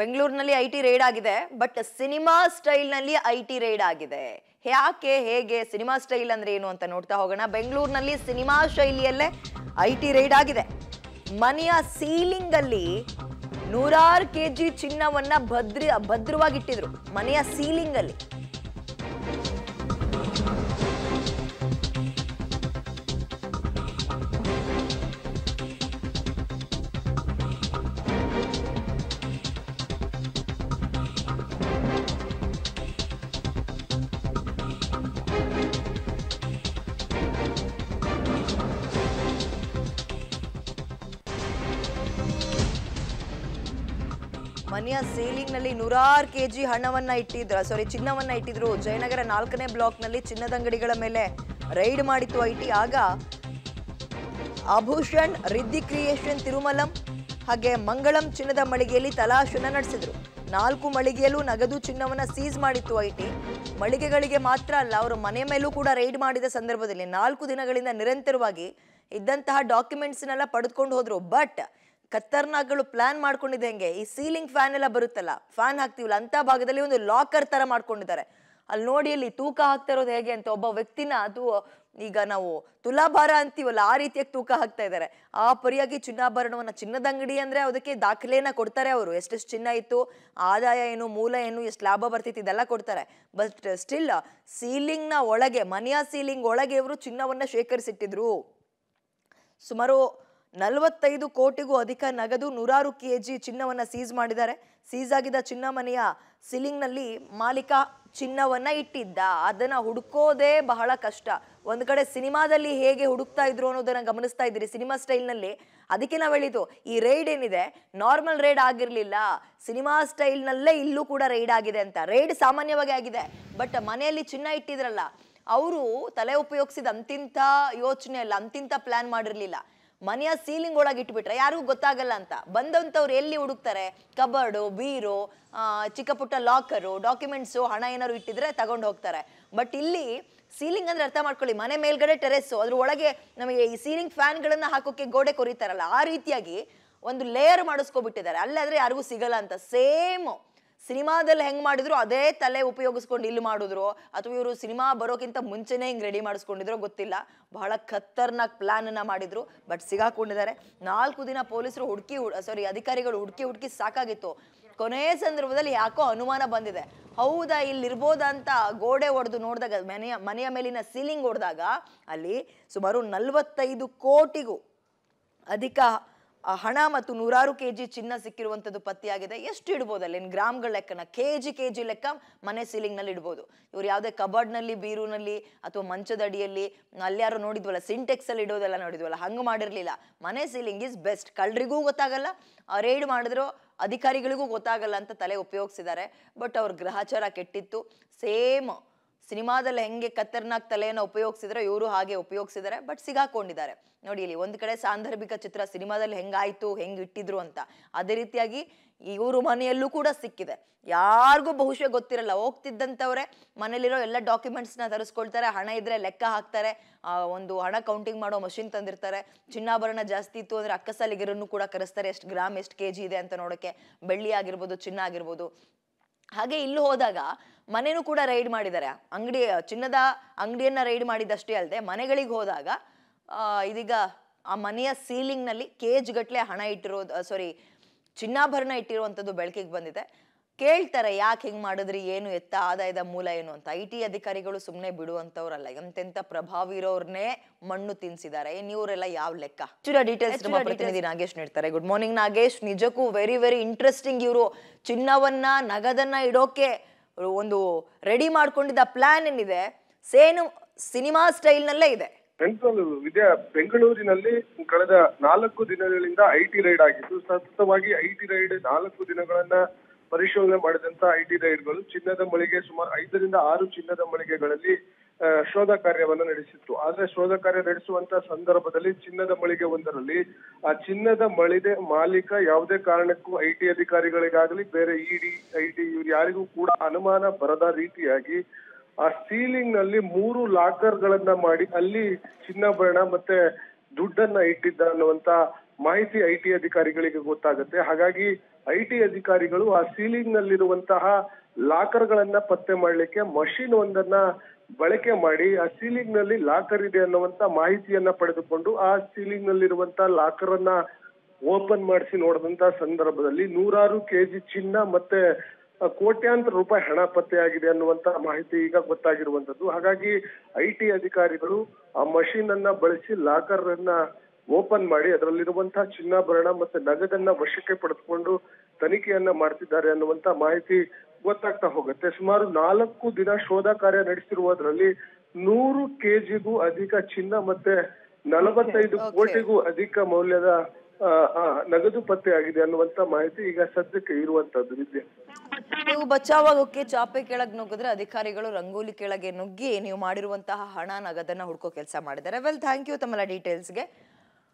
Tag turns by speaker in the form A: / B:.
A: ಬೆಂಗಳೂರಿನಲ್ಲಿ I T raid ಆಗಿದೆ but cinema ಸ್ಟೈಲ್ನಲ್ಲಿ ಐ ಟಿ ರೈಡ್ ಆಗಿದೆ ಯಾಕೆ ಹೇಗೆ ಸಿನಿಮಾ ಸ್ಟೈಲ್ ಅಂದ್ರೆ ಏನು ಅಂತ ನೋಡ್ತಾ ಹೋಗೋಣ ಬೆಂಗಳೂರಿನಲ್ಲಿ ಸಿನಿಮಾ ಶೈಲಿಯಲ್ಲೇ ಐ ಟಿ ರೈಡ್ ಆಗಿದೆ ಮನೆಯ ಸೀಲಿಂಗ್ ಅಲ್ಲಿ ನೂರಾರು ಕೆ ಜಿ ಚಿನ್ನವನ್ನ ಭದ್ರ ಭದ್ರವಾಗಿಟ್ಟಿದ್ರು ಮನೆಯ ಸೀಲಿಂಗ್ ಅಲ್ಲಿ ಮನೆಯ ಸೀಲಿಂಗ್ ನಲ್ಲಿ ನೂರಾರು ಕೆಜಿ ಹಣವನ್ನ ಇಟ್ಟಿದ್ರು ಸಾರಿ ಚಿನ್ನವನ್ನ ಇಟ್ಟಿದ್ರು ಜಯನಗರ ನಾಲ್ಕನೇ ಬ್ಲಾಕ್ ನಲ್ಲಿ ಚಿನ್ನದ ಅಂಗಡಿಗಳ ಮೇಲೆ ರೈಡ್ ಮಾಡಿತ್ತು ಐಟಿ ಆಗ ಆಭೂಷಣ್ ರಿದ್ದಿ ಕ್ರಿಯೇಷನ್ ತಿರುಮಲಂ ಹಾಗೆ ಮಂಗಳಂ ಚಿನ್ನದ ಮಳಿಗೆಯಲ್ಲಿ ತಲಾಶನ ನಡೆಸಿದ್ರು ನಾಲ್ಕು ಮಳಿಗೆಯಲ್ಲೂ ನಗದು ಚಿನ್ನವನ್ನ ಸೀಸ್ ಮಾಡಿತ್ತು ಐಟಿ ಮಳಿಗೆಗಳಿಗೆ ಮಾತ್ರ ಅಲ್ಲ ಅವರು ಮನೆ ಮೇಲೂ ಕೂಡ ರೈಡ್ ಮಾಡಿದ ಸಂದರ್ಭದಲ್ಲಿ ನಾಲ್ಕು ದಿನಗಳಿಂದ ನಿರಂತರವಾಗಿ ಇದ್ದಂತಹ ಡಾಕ್ಯುಮೆಂಟ್ಸ್ನೆಲ್ಲ ಪಡೆದುಕೊಂಡು ಹೋದ್ರು ಬಟ್ ಖತರ್ನಾಕ್ಗಳು ಪ್ಲಾನ್ ಮಾಡ್ಕೊಂಡಿದ್ದೆ ಹೆಂಗೆ ಈ ಸೀಲಿಂಗ್ ಫ್ಯಾನ್ ಎಲ್ಲ ಬರುತ್ತಲ್ಲ ಫ್ಯಾನ್ ಹಾಕ್ತಿವಲ್ಲ ಅಂತ ಭಾಗದಲ್ಲಿ ಒಂದು ಲಾಕರ್ ತರ ಮಾಡ್ಕೊಂಡಿದ್ದಾರೆ ಅಲ್ಲಿ ನೋಡಿ ಅಲ್ಲಿ ತೂಕ ಹಾಕ್ತಾ ಇರೋದು ಹೇಗೆ ಅಂತ ಒಬ್ಬ ವ್ಯಕ್ತಿನ ಅದು ಈಗ ನಾವು ತುಲಾಭಾರ ಅಂತೀವಲ್ಲ ಆ ರೀತಿಯಾಗಿ ತೂಕ ಹಾಕ್ತಾ ಇದ್ದಾರೆ ಆ ಪರಿಯಾಗಿ ಚಿನ್ನಾಭರಣವನ್ನ ಚಿನ್ನದ ಅಂಗಡಿ ಅಂದ್ರೆ ಅದಕ್ಕೆ ದಾಖಲೆಯನ್ನ ಕೊಡ್ತಾರೆ ಅವರು ಎಷ್ಟೆಷ್ಟು ಚಿನ್ನ ಇತ್ತು ಆದಾಯ ಏನು ಮೂಲ ಏನು ಎಷ್ಟು ಲಾಭ ಬರ್ತಿತ್ತು ಇದೆಲ್ಲ ಕೊಡ್ತಾರೆ ಬಟ್ ಸ್ಟಿಲ್ ಸೀಲಿಂಗ್ ನ ಒಳಗೆ ಮನೆಯ ಸೀಲಿಂಗ್ ಒಳಗೆ ಇವರು ಚಿನ್ನವನ್ನ ಶೇಖರಿಸಿಟ್ಟಿದ್ರು ಸುಮಾರು ನಲವತ್ತೈದು ಕೋಟಿಗೂ ಅಧಿಕ ನಗದು ನೂರಾರು ಕೆ ಜಿ ಚಿನ್ನವನ್ನು ಸೀಸ್ ಮಾಡಿದ್ದಾರೆ ಸೀಸ್ ಆಗಿದ್ದ ಚಿನ್ನ ಮನೆಯ ಸೀಲಿಂಗ್ನಲ್ಲಿ ಮಾಲೀಕ ಚಿನ್ನವನ್ನು ಇಟ್ಟಿದ್ದ ಅದನ್ನು ಹುಡುಕೋದೇ ಬಹಳ ಕಷ್ಟ ಒಂದು ಕಡೆ ಸಿನಿಮಾದಲ್ಲಿ ಹೇಗೆ ಹುಡುಕ್ತಾ ಇದ್ರು ಅನ್ನೋದನ್ನ ಗಮನಿಸ್ತಾ ಇದ್ದೀರಿ ಸಿನಿಮಾ ಸ್ಟೈಲ್ನಲ್ಲಿ ಅದಕ್ಕೆ ನಾವು ಹೇಳಿದ್ದು ಈ ರೈಡ್ ಏನಿದೆ ನಾರ್ಮಲ್ ರೈಡ್ ಆಗಿರಲಿಲ್ಲ ಸಿನಿಮಾ ಸ್ಟೈಲ್ನಲ್ಲೇ ಇಲ್ಲೂ ಕೂಡ ರೈಡ್ ಆಗಿದೆ ಅಂತ ರೈಡ್ ಸಾಮಾನ್ಯವಾಗಿ ಆಗಿದೆ ಬಟ್ ಮನೆಯಲ್ಲಿ ಚಿನ್ನ ಇಟ್ಟಿದ್ರಲ್ಲ ಅವರು ತಲೆ ಉಪಯೋಗಿಸಿದ ಅಂತಿಂಥ ಯೋಚನೆ ಅಲ್ಲ ಅಂತಿಂಥ ಪ್ಲಾನ್ ಮಾಡಿರಲಿಲ್ಲ ಮನೆಯ ಸೀಲಿಂಗ್ ಒಳಗೆ ಇಟ್ಬಿಟ್ರೆ ಯಾರಿಗೂ ಗೊತ್ತಾಗಲ್ಲ ಅಂತ ಬಂದಂಥವ್ರು ಎಲ್ಲಿ ಹುಡುಕ್ತಾರೆ ಕಬರ್ಡು ಬೀರು ಚಿಕ್ಕ ಪುಟ್ಟ ಲಾಕರು ಡಾಕ್ಯುಮೆಂಟ್ಸು ಹಣ ಏನಾದ್ರು ಇಟ್ಟಿದ್ರೆ ತಗೊಂಡು ಹೋಗ್ತಾರೆ ಬಟ್ ಇಲ್ಲಿ ಸೀಲಿಂಗ್ ಅಂದ್ರೆ ಅರ್ಥ ಮಾಡ್ಕೊಳ್ಳಿ ಮನೆ ಮೇಲ್ಗಡೆ ಟೆರೆಸ್ಸು ಅದ್ರ ಒಳಗೆ ನಮಗೆ ಈ ಸೀಲಿಂಗ್ ಫ್ಯಾನ್ಗಳನ್ನು ಹಾಕೋಕೆ ಗೋಡೆ ಕೊರಿತಾರಲ್ಲ ಆ ರೀತಿಯಾಗಿ ಒಂದು ಲೇಯರ್ ಮಾಡಿಸ್ಕೊಬಿಟ್ಟಿದ್ದಾರೆ ಅಲ್ಲಾದ್ರೆ ಯಾರಿಗೂ ಸಿಗಲ್ಲ ಅಂತ ಸೇಮ್ ಸಿನಿಮಾದಲ್ಲಿ ಹೆಂಗ್ ಮಾಡಿದ್ರು ಅದೇ ತಲೆ ಉಪಯೋಗಿಸ್ಕೊಂಡು ಇಲ್ಲಿ ಮಾಡಿದ್ರು ಅಥವಾ ಇವರು ಸಿನಿಮಾ ಬರೋಕ್ಕಿಂತ ಮುಂಚೆನೆ ಹಿಂಗ್ ರೆಡಿ ಮಾಡಿಸ್ಕೊಂಡಿದ್ರು ಗೊತ್ತಿಲ್ಲ ಬಹಳ ಪ್ಲಾನ್ ಅನ್ನ ಮಾಡಿದ್ರು ಬಟ್ ಸಿಗಾಕೊಂಡಿದ್ದಾರೆ ನಾಲ್ಕು ದಿನ ಪೊಲೀಸರು ಹುಡುಕಿ ಸಾರಿ ಅಧಿಕಾರಿಗಳು ಹುಡುಕಿ ಹುಡುಕಿ ಸಾಕಾಗಿತ್ತು ಕೊನೆಯ ಸಂದರ್ಭದಲ್ಲಿ ಯಾಕೋ ಅನುಮಾನ ಬಂದಿದೆ ಹೌದಾ ಇಲ್ಲಿರ್ಬೋದಂತ ಅಂತ ಗೋಡೆ ಹೊಡೆದು ನೋಡಿದಾಗ ಮನೆಯ ಮನೆಯ ಮೇಲಿನ ಸೀಲಿಂಗ್ ಹೊಡೆದಾಗ ಅಲ್ಲಿ ಸುಮಾರು ನಲ್ವತ್ತೈದು ಕೋಟಿಗೂ ಅಧಿಕ ಹಣ ಮತ್ತು ನೂರಾರು ಕೆ ಜಿ ಚಿನ್ನ ಸಿಕ್ಕಿರುವಂಥದ್ದು ಪತ್ತೆಯಾಗಿದೆ ಎಷ್ಟು ಇಡ್ಬೋದು ಅಲ್ಲಿ ಗ್ರಾಮ್ಗಳ ಲೆಕ್ಕನ ಕೆ ಜಿ ಕೆ ಜಿ ಲೆಕ್ಕ ಮನೆ ಸೀಲಿಂಗ್ನಲ್ಲಿ ಇಡ್ಬೋದು ಇವ್ರು ಯಾವುದೇ ಕಬಾರ್ಡ್ನಲ್ಲಿ ಬೀರುನಲ್ಲಿ ಅಥವಾ ಮಂಚದ ಅಡಿಯಲ್ಲಿ ಯಾರು ನೋಡಿದ್ವಲ್ಲ ಸಿಂಟೆಕ್ಸಲ್ಲಿ ಇಡೋದೆಲ್ಲ ನೋಡಿದ್ವಲ್ಲ ಹಂಗೆ ಮಾಡಿರಲಿಲ್ಲ ಮನೆ ಸೀಲಿಂಗ್ ಈಸ್ ಬೆಸ್ಟ್ ಕಳ್ಳರಿಗೂ ಗೊತ್ತಾಗಲ್ಲ ರೇಡ್ ಮಾಡಿದ್ರು ಅಧಿಕಾರಿಗಳಿಗೂ ಗೊತ್ತಾಗಲ್ಲ ಅಂತ ತಲೆ ಉಪಯೋಗಿಸಿದ್ದಾರೆ ಬಟ್ ಅವ್ರ ಗ್ರಹಚಾರ ಕೆಟ್ಟಿತ್ತು ಸೇಮ್ ಸಿನಿಮಾದಲ್ಲಿ ಹೆಂಗೆ ಕತ್ತರ್ನಾಗ್ ತಲೆಯನ್ನು ಉಪಯೋಗಿಸಿದ್ರೆ ಇವರು ಹಾಗೆ ಉಪಯೋಗಿಸಿದ್ದಾರೆ ಬಟ್ ಸಿಗಾಕೊಂಡಿದ್ದಾರೆ ನೋಡಿ ಇಲ್ಲಿ ಒಂದು ಕಡೆ ಸಾಂದರ್ಭಿಕ ಚಿತ್ರ ಸಿನಿಮಾದಲ್ಲಿ ಹೆಂಗಾಯ್ತು ಹೆಂಗ್ ಇಟ್ಟಿದ್ರು ಅಂತ ಅದೇ ರೀತಿಯಾಗಿ ಇವರು ಮನೆಯಲ್ಲೂ ಕೂಡ ಸಿಕ್ಕಿದೆ ಯಾರಿಗೂ ಬಹುಶಃ ಗೊತ್ತಿರಲ್ಲ ಹೋಗ್ತಿದ್ದಂಥವ್ರೆ ಮನೇಲಿರೋ ಎಲ್ಲ ನ ತರಿಸ್ಕೊಳ್ತಾರೆ ಹಣ ಇದ್ರೆ ಲೆಕ್ಕ ಹಾಕ್ತಾರೆ ಒಂದು ಹಣ ಕೌಂಟಿಂಗ್ ಮಾಡೋ ಮಷಿನ್ ತಂದಿರ್ತಾರೆ ಚಿನ್ನಾಭರಣ ಜಾಸ್ತಿ ಇತ್ತು ಅಂದರೆ ಅಕ್ಕಸಾಲಿಗಿರನ್ನು ಕೂಡ ಕರೆಸ್ತಾರೆ ಎಷ್ಟು ಗ್ರಾಮ್ ಎಷ್ಟು ಕೆ ಜಿ ಇದೆ ಅಂತ ನೋಡೋಕ್ಕೆ ಬೆಳ್ಳಿ ಆಗಿರ್ಬೋದು ಚಿನ್ನ ಆಗಿರ್ಬೋದು ಹಾಗೆ ಇಲ್ಲಿ ಹೋದಾಗ ಮನೆನೂ ಕೂಡ ರೈಡ್ ಮಾಡಿದ್ದಾರೆ ಅಂಗಡಿ ಚಿನ್ನದ ಅಂಗಡಿಯನ್ನ ರೈಡ್ ಮಾಡಿದಷ್ಟೇ ಅಲ್ಲದೆ ಮನೆಗಳಿಗೆ ಹೋದಾಗ ಇದೀಗ ಆ ಮನೆಯ ಸೀಲಿಂಗ್ ನಲ್ಲಿ ಕೇಜ್ ಗಟ್ಟಲೆ ಹಣ ಇಟ್ಟಿರೋದು ಸಾರಿ ಚಿನ್ನಾಭರಣ ಇಟ್ಟಿರುವಂತದ್ದು ಬೆಳಕಿಗೆ ಬಂದಿದೆ ಕೇಳ್ತಾರೆ ಯಾಕೆ ಹಿಂಗೆ ಮಾಡಿದ್ರಿ ಏನು ಎತ್ತ ಆದಾಯದ ಮೂಲ ಏನು ಅಂತ ಐ ಟಿ ಅಧಿಕಾರಿಗಳು ಸುಮ್ಮನೆ ಬಿಡುವಂಥವ್ರಲ್ಲ ಎಂತೆಂಥ ಪ್ರಭಾವ ಇರೋರ್ನೇ ಮಣ್ಣು ತಿನ್ಸಿದ್ದಾರೆ ನೀವರೆಲ್ಲ ಯಾವ ಲೆಕ್ಕ ಡೀಟೇಲ್ಸ್ ನಮ್ಮ ಪ್ರತಿನಿಧಿ ನಾಗೇಶ್ ನೀಡ್ತಾರೆ ಗುಡ್ ಮಾರ್ನಿಂಗ್ ನಾಗೇಶ್ ನಿಜಕ್ಕೂ ವೆರಿ ವೆರಿ ಇಂಟ್ರೆಸ್ಟಿಂಗ್ ಇವರು ಚಿನ್ನವನ್ನ ನಗದನ್ನ ಇಡೋಕೆ ಒಂದು ರೆಡಿ ಮಾಡ್ಕೊಂಡಿದ್ದ ಪ್ಲಾನ್ ಏನಿದೆ ಸೇನು ಸಿನಿಮಾ ಸ್ಟೈಲ್ನಲ್ಲೇ ಇದೆ
B: ವಿದ್ಯಾ ಬೆಂಗಳೂರಿನಲ್ಲಿ ಕಳೆದ ನಾಲ್ಕು ದಿನಗಳಿಂದ ಐಟಿ ರೈಡ್ ಆಗಿತ್ತು ಸತತವಾಗಿ ಐಟಿ ರೈಡ್ ನಾಲ್ಕು ದಿನಗಳನ್ನ ಪರಿಶೋಧನೆ ಮಾಡಿದಂತ ಐಟಿ ರೈಡ್ಗಳು ಚಿನ್ನದ ಮಳಿಗೆ ಸುಮಾರು ಐದರಿಂದ ಆರು ಚಿನ್ನದ ಮಳಿಗೆಗಳಲ್ಲಿ ಶೋಧ ಕಾರ್ಯವನ್ನು ನಡೆಸಿತ್ತು ಆದ್ರೆ ಶೋಧ ಕಾರ್ಯ ನಡೆಸುವಂತ ಸಂದರ್ಭದಲ್ಲಿ ಚಿನ್ನದ ಮಳಿಗೆ ಒಂದರಲ್ಲಿ ಆ ಚಿನ್ನದ ಮಳಿಗೆ ಮಾಲೀಕ ಯಾವುದೇ ಕಾರಣಕ್ಕೂ ಐಟಿ ಅಧಿಕಾರಿಗಳಿಗಾಗಲಿ ಬೇರೆ ಇಡಿ ಐಟಿ ಇವ್ರು ಯಾರಿಗೂ ಕೂಡ ಅನುಮಾನ ಬರದ ರೀತಿಯಾಗಿ ಆ ಸೀಲಿಂಗ್ ನಲ್ಲಿ ಮೂರು ಲಾಕರ್ ಗಳನ್ನ ಮಾಡಿ ಅಲ್ಲಿ ಚಿನ್ನಾಭರಣ ಮತ್ತೆ ದುಡ್ಡನ್ನ ಇಟ್ಟಿದ್ದ ಅನ್ನುವಂತ ಮಾಹಿತಿ ಐಟಿ ಅಧಿಕಾರಿಗಳಿಗೆ ಗೊತ್ತಾಗುತ್ತೆ ಹಾಗಾಗಿ ಐ ಟಿ ಅಧಿಕಾರಿಗಳು ಆ ಸೀಲಿಂಗ್ ನಲ್ಲಿರುವಂತಹ ಲಾಕರ್ ಗಳನ್ನ ಪತ್ತೆ ಮಾಡಲಿಕ್ಕೆ ಮಷಿನ್ ಒಂದನ್ನ ಬಳಕೆ ಮಾಡಿ ಆ ಸೀಲಿಂಗ್ ನಲ್ಲಿ ಲಾಕರ್ ಇದೆ ಅನ್ನುವಂತ ಮಾಹಿತಿಯನ್ನ ಪಡೆದುಕೊಂಡು ಆ ಸೀಲಿಂಗ್ ನಲ್ಲಿರುವಂತಹ ಲಾಕರ್ ಅನ್ನ ಓಪನ್ ಮಾಡಿಸಿ ನೋಡಿದಂತ ಸಂದರ್ಭದಲ್ಲಿ ನೂರಾರು ಕೆಜಿ ಚಿನ್ನ ಮತ್ತೆ ಕೋಟ್ಯಾಂತರ ರೂಪಾಯಿ ಹಣ ಪತ್ತೆಯಾಗಿದೆ ಅನ್ನುವಂತ ಮಾಹಿತಿ ಈಗ ಗೊತ್ತಾಗಿರುವಂತದ್ದು ಹಾಗಾಗಿ ಐ ಟಿ ಅಧಿಕಾರಿಗಳು ಆ ಮಷೀನ್ ಅನ್ನ ಬಳಸಿ ಲಾಕರ್ ಅನ್ನ ಓಪನ್ ಮಾಡಿ ಅದರಲ್ಲಿರುವಂತಹ ಚಿನ್ನಾಭರಣ ಮತ್ತೆ ನಗದನ್ನ ವಶಕ್ಕೆ ಪಡೆದುಕೊಂಡು ತನಿಖೆಯನ್ನ ಮಾಡ್ತಿದ್ದಾರೆ ಅನ್ನುವಂತ ಮಾಹಿತಿ ಗೊತ್ತಾಗ್ತಾ ಹೋಗುತ್ತೆ ಸುಮಾರು ನಾಲ್ಕು ದಿನ ಶೋಧ ಕಾರ್ಯ ನಡೆಸಿರುವುದರಲ್ಲಿ ನೂರು ಕೆಜಿಗೂ ಅಧಿಕ ಚಿನ್ನ ಮತ್ತೆ ನಲವತ್ತೈದು ಕೋಟಿಗೂ ಅಧಿಕ ಮೌಲ್ಯದ ನಗದು ಪತ್ತೆ ಆಗಿದೆ ಅನ್ನುವಂತ ಮಾಹಿತಿ ಈಗ ಸದ್ಯಕ್ಕೆ ಇರುವಂತದ್ದು ವಿದ್ಯೆ
A: ನೀವು ಬಚಾವಾಗೋಕೆ ಚಾಪೆ ಕೆಳಗೆ ನುಗ್ಗಿದ್ರೆ ಅಧಿಕಾರಿಗಳು ರಂಗೋಲಿ ಕೆಳಗೆ ನುಗ್ಗಿ ನೀವು ಮಾಡಿರುವಂತಹ ಹಣ ನಗದನ್ನ ಹುಡ್ಕೋ ಕೆಲಸ ಮಾಡಿದ್ದಾರೆ ವೆಲ್ ಥ್ಯಾಂಕ್ ಯು ತಮ್ಮ ಡೀಟೇಲ್ಸ್ಗೆ